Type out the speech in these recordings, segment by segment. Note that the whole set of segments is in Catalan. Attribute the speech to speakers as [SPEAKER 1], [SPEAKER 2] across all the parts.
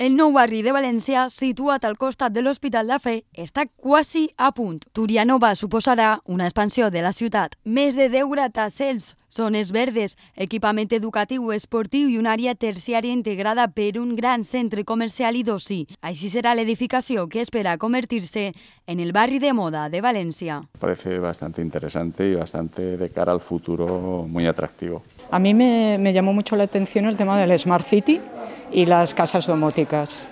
[SPEAKER 1] El nou barri de València, situat al costat de l'Hospital de Fe, està quasi a punt. Turianova suposarà una expansió de la ciutat. Més de 10 gratacels, zones verdes, equipament educatiu, esportiu i una àrea terciària integrada per un gran centre comercial i d'oci. Així serà l'edificació que espera convertir-se en el barri
[SPEAKER 2] de moda de València.
[SPEAKER 1] Parece bastante interesante y bastante de cara al futuro
[SPEAKER 3] muy atractivo.
[SPEAKER 2] A mí me, me llamó mucho la atención el tema del Smart City, y las casas domóticas.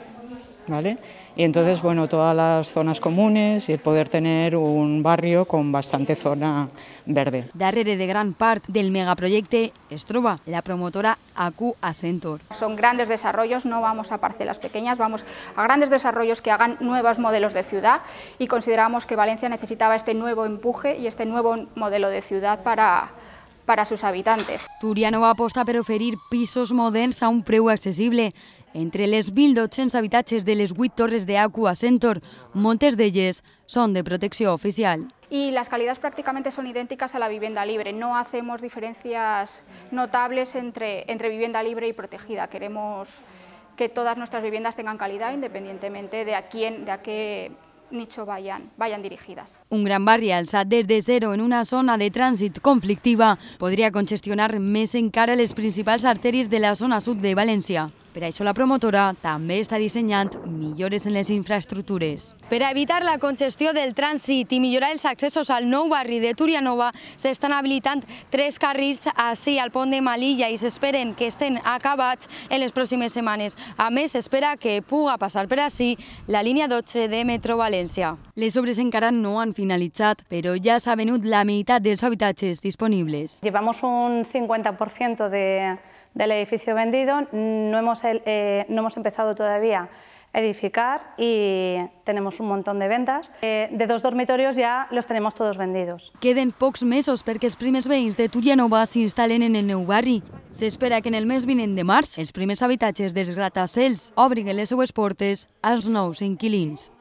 [SPEAKER 2] ¿vale? Y entonces, bueno, todas las zonas comunes y el poder tener un barrio con bastante zona verde.
[SPEAKER 1] Darrere de gran parte del megaproyecto Estroba, la promotora AQ Acentor.
[SPEAKER 3] Son grandes desarrollos, no vamos a parcelas pequeñas, vamos a grandes desarrollos que hagan nuevos modelos de ciudad y consideramos que Valencia necesitaba este nuevo empuje y este nuevo modelo de ciudad para, para sus habitantes.
[SPEAKER 1] Turiano va apostar per oferir pisos moderns a un preu accesible. Entre les 1.200 habitatges de les 8 torres de Aqua Montes de yes son de protección oficial.
[SPEAKER 3] Y las calidades prácticamente son idénticas a la vivienda libre. No hacemos diferencias notables entre, entre vivienda libre y protegida. Queremos que todas nuestras viviendas tengan calidad independientemente de a quién, de a qué nicho vayan, vayan dirigidas.
[SPEAKER 1] Un gran barri alçat des de zero en una zona de trànsit conflictiva podria congestionar més encara les principals arteris de la zona sud de València. Per això la promotora també està dissenyant millores en les infraestructures. Per evitar la congestió del trànsit i millorar els accessos al nou barri de Turia Nova, s'estan habilitant tres carrils així al pont de Malilla i s'esperen que estiguin acabats en les pròximes setmanes. A més, s'espera que puga passar per així la línia 12 de Metro València. Les obres encara no han finalitzat, però ja s'ha venut la meitat dels habitatges disponibles. Llevamos un 50% de del edificio vendido. No hemos, eh, no hemos empezado todavía a edificar y tenemos un montón de ventas. Eh, de dos dormitorios ya los tenemos todos vendidos. Queden meses para que los primeros veïns de Turia Nova instalen en el nou barri. espera que en el mes vinent de març els primers habitatges dels gratacels obrin les seues portes als nous inquilins.